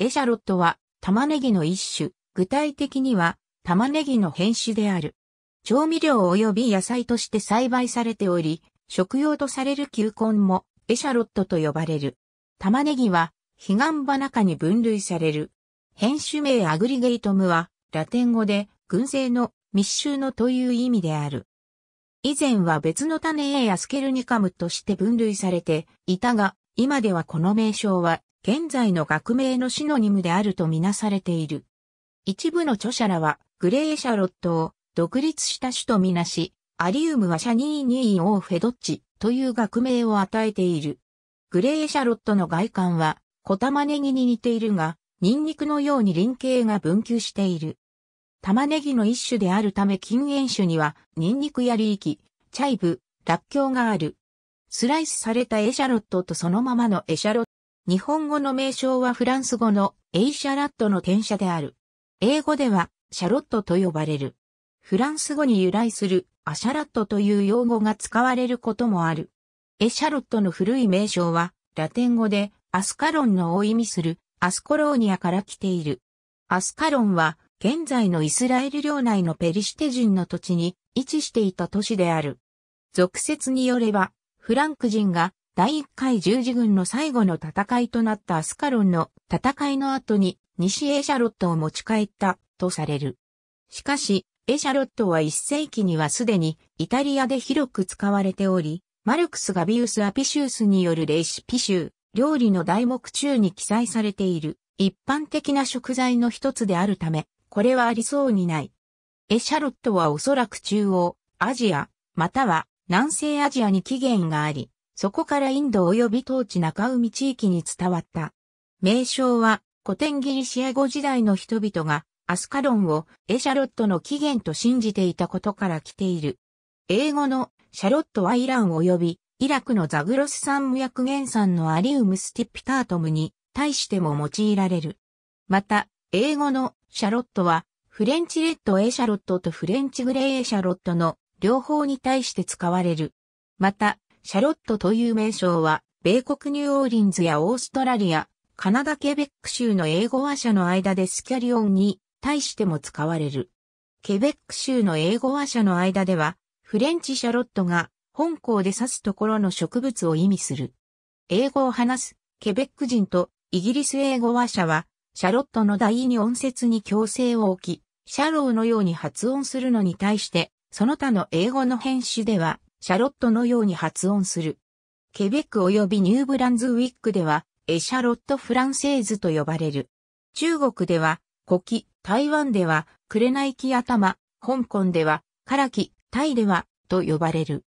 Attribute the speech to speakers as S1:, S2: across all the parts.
S1: エシャロットは玉ねぎの一種、具体的には玉ねぎの変種である。調味料及び野菜として栽培されており、食用とされる球根もエシャロットと呼ばれる。玉ねぎは、彼岸花中に分類される。変種名アグリゲイトムは、ラテン語で、群生の密集のという意味である。以前は別の種へ。アスケルニカムとして分類されていたが、今ではこの名称は現在の学名のシノニムであるとみなされている。一部の著者らは、グレーシャロットを独立した種とみなし、アリウムはシャニーニーオーフェドッチという学名を与えている。グレーシャロットの外観は、小玉ねぎに似ているが、ニンニクのように輪形が分球している。玉ねぎの一種であるため禁煙種には、ニンニクやリーキ、チャイブ、ラッキョウがある。スライスされたエシャロットとそのままのエシャロット日本語の名称はフランス語のエイシャラットの転写である。英語ではシャロットと呼ばれる。フランス語に由来するアシャラットという用語が使われることもある。エシャロットの古い名称はラテン語でアスカロンのを意味するアスコローニアから来ている。アスカロンは現在のイスラエル領内のペリシテ人の土地に位置していた都市である。俗説によればフランク人が第1回十字軍の最後の戦いとなったアスカロンの戦いの後に西エシャロットを持ち帰ったとされる。しかし、エシャロットは1世紀にはすでにイタリアで広く使われており、マルクス・ガビウス・アピシウスによるレシピ集、料理の題目中に記載されている一般的な食材の一つであるため、これはありそうにない。エシャロットはおそらく中央、アジア、または南西アジアに起源があり、そこからインド及び当地中海地域に伝わった。名称は古典ギリシア語時代の人々がアスカロンをエシャロットの起源と信じていたことから来ている。英語のシャロットはイラン及びイラクのザグロス産無薬原産のアリウムスティピタートムに対しても用いられる。また、英語のシャロットはフレンチレッドエシャロットとフレンチグレーエシャロットの両方に対して使われる。また、シャロットという名称は、米国ニューオーリンズやオーストラリア、カナダケベック州の英語話者の間でスキャリオンに対しても使われる。ケベック州の英語話者の間では、フレンチシャロットが本校で指すところの植物を意味する。英語を話すケベック人とイギリス英語話者は、シャロットの第二音節に強制を置き、シャローのように発音するのに対して、その他の英語の編集では、シャロットのように発音する。ケベック及びニューブランズウィックでは、エシャロットフランセーズと呼ばれる。中国では、コキ、台湾では、紅木頭、香港では、唐木、タイでは、と呼ばれる。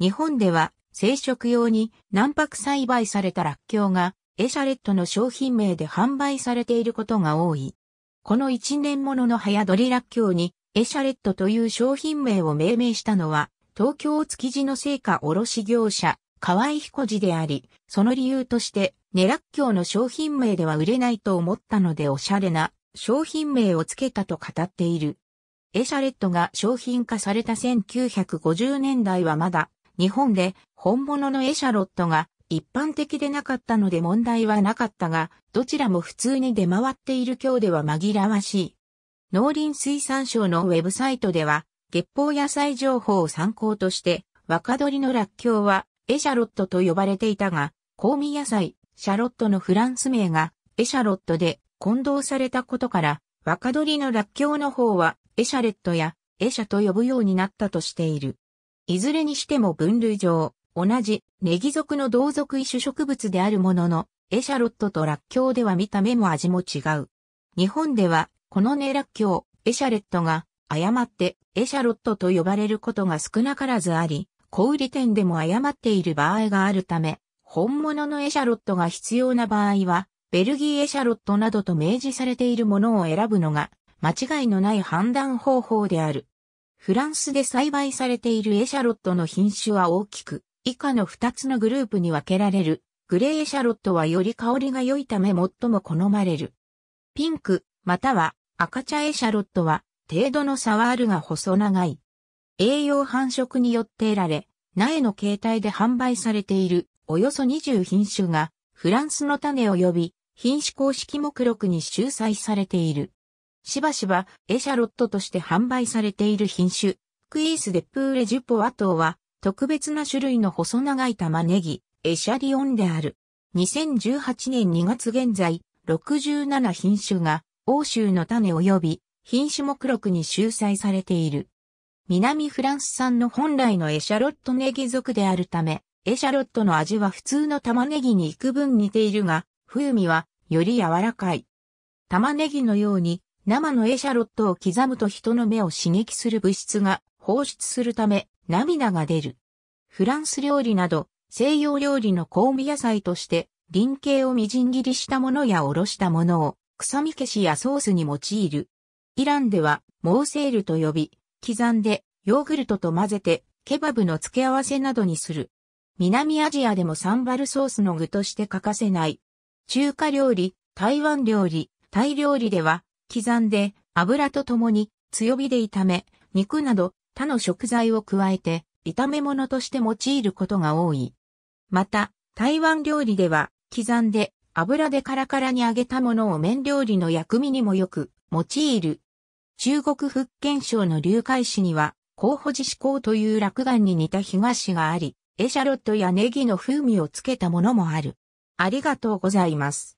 S1: 日本では、生殖用に南白栽培されたらッキョウが、エシャレットの商品名で販売されていることが多い。この一年ものの早取りらっきょうに、エシャレットという商品名を命名したのは、東京築地の成果卸業者、河合彦寺であり、その理由として、ネラッキョウの商品名では売れないと思ったのでおしゃれな商品名をつけたと語っている。エシャレットが商品化された1950年代はまだ日本で本物のエシャロットが一般的でなかったので問題はなかったが、どちらも普通に出回っている今日では紛らわしい。農林水産省のウェブサイトでは月報野菜情報を参考として、若鳥のらっきょうはエシャロットと呼ばれていたが、香味野菜、シャロットのフランス名がエシャロットで混同されたことから、若鳥のらっきょうの方はエシャレットやエシャと呼ぶようになったとしている。いずれにしても分類上、同じネギ属の同属異種植物であるものの、エシャロットとラッキョウでは見た目も味も違う。日本では、このネラッキョウ、エシャレットが誤ってエシャロットと呼ばれることが少なからずあり、小売店でも誤っている場合があるため、本物のエシャロットが必要な場合は、ベルギーエシャロットなどと明示されているものを選ぶのが、間違いのない判断方法である。フランスで栽培されているエシャロットの品種は大きく、以下の2つのグループに分けられる。グレーエシャロットはより香りが良いため最も好まれる。ピンク、または赤茶エシャロットは程度の差はあるが細長い。栄養繁殖によって得られ、苗の形態で販売されているおよそ20品種がフランスの種及び品種公式目録に収載されている。しばしばエシャロットとして販売されている品種、クイース・デ・プーレ・ジュポワ等は特別な種類の細長い玉ねぎ、エシャリオンである。2018年2月現在、67品種が欧州の種及び品種目録に収載されている。南フランス産の本来のエシャロットネギ属であるため、エシャロットの味は普通の玉ねぎに幾分似ているが、風味はより柔らかい。玉ねぎのように生のエシャロットを刻むと人の目を刺激する物質が放出するため涙が出る。フランス料理など西洋料理の香味野菜として輪形をみじん切りしたものやおろしたものを臭み消しやソースに用いる。イランでは、モーセールと呼び、刻んで、ヨーグルトと混ぜて、ケバブの付け合わせなどにする。南アジアでもサンバルソースの具として欠かせない。中華料理、台湾料理、タイ料理では、刻んで、油と共に、強火で炒め、肉など、他の食材を加えて、炒め物として用いることが多い。また、台湾料理では、刻んで、油でカラカラに揚げたものを麺料理の薬味にもよく、用いる。中国福建省の劉海市には、候補寺志向という落眼に似た東があり、エシャロットやネギの風味をつけたものもある。ありがとうございます。